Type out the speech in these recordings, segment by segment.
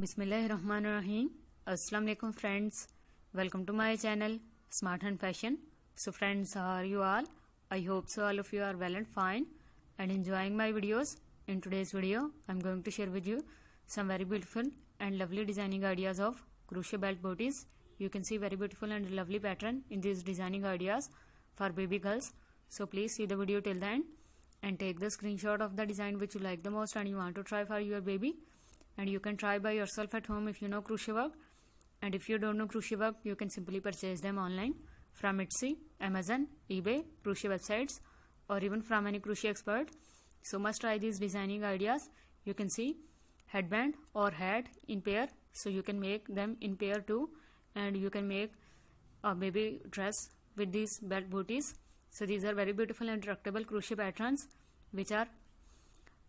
बिसमीम असलम friends welcome to my channel smart and fashion so friends are you all I hope so all of you are well and fine and enjoying my videos in today's video i'm going to share with you some very beautiful and lovely designing ideas of crochet belt booties you can see very beautiful and lovely pattern in these designing ideas for baby girls so please see the video till the end and take the screenshot of the design which you like the most and you want to try for your baby and you can try by yourself at home if you know work. and if you don't know work, you can simply purchase them online from Etsy, Amazon, eBay, crochet websites or even from any crochet expert. So must try these designing ideas. You can see headband or hat in pair so you can make them in pair too and you can make uh, a baby dress with these belt booties. So these are very beautiful and tractable crochet patterns which are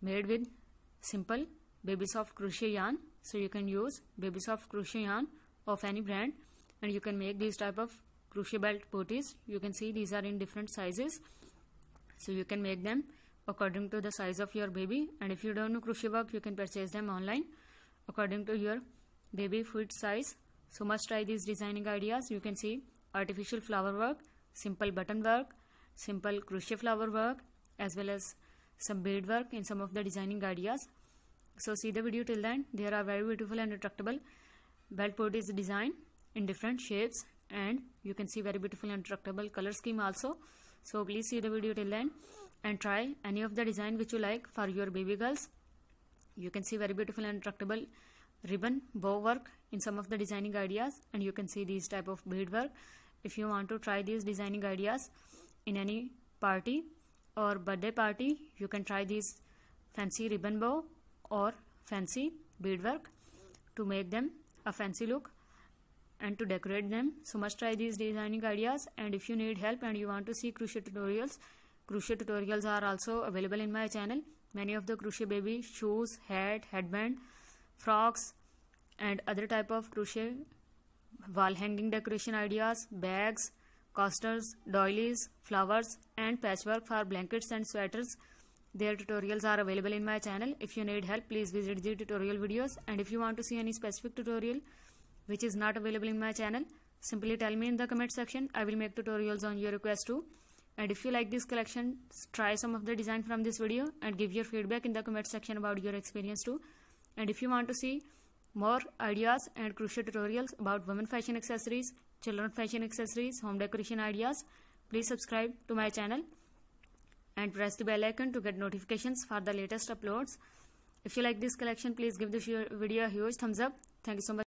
made with simple baby soft crochet yarn so you can use baby soft crochet yarn of any brand and you can make these type of crochet belt booties you can see these are in different sizes so you can make them according to the size of your baby and if you don't know crochet work you can purchase them online according to your baby foot size so must try these designing ideas you can see artificial flower work simple button work simple crochet flower work as well as some bead work in some of the designing ideas so see the video till then. There are very beautiful and retractable belt port is designed in different shapes and you can see very beautiful and retractable color scheme also. So please see the video till then and try any of the design which you like for your baby girls. You can see very beautiful and retractable ribbon bow work in some of the designing ideas and you can see these type of bead work if you want to try these designing ideas in any party or birthday party you can try these fancy ribbon bow or fancy beadwork to make them a fancy look and to decorate them. So must try these designing ideas and if you need help and you want to see crochet tutorials, crochet tutorials are also available in my channel. Many of the crochet baby shoes, hat, headband, frocks and other type of crochet wall hanging decoration ideas, bags, costers, doilies, flowers and patchwork for blankets and sweaters their tutorials are available in my channel. If you need help, please visit the tutorial videos. And if you want to see any specific tutorial which is not available in my channel, simply tell me in the comment section. I will make tutorials on your request too. And if you like this collection, try some of the design from this video and give your feedback in the comment section about your experience too. And if you want to see more ideas and crucial tutorials about women fashion accessories, children fashion accessories, home decoration ideas, please subscribe to my channel and press the bell icon to get notifications for the latest uploads. If you like this collection, please give this video a huge thumbs up. Thank you so much.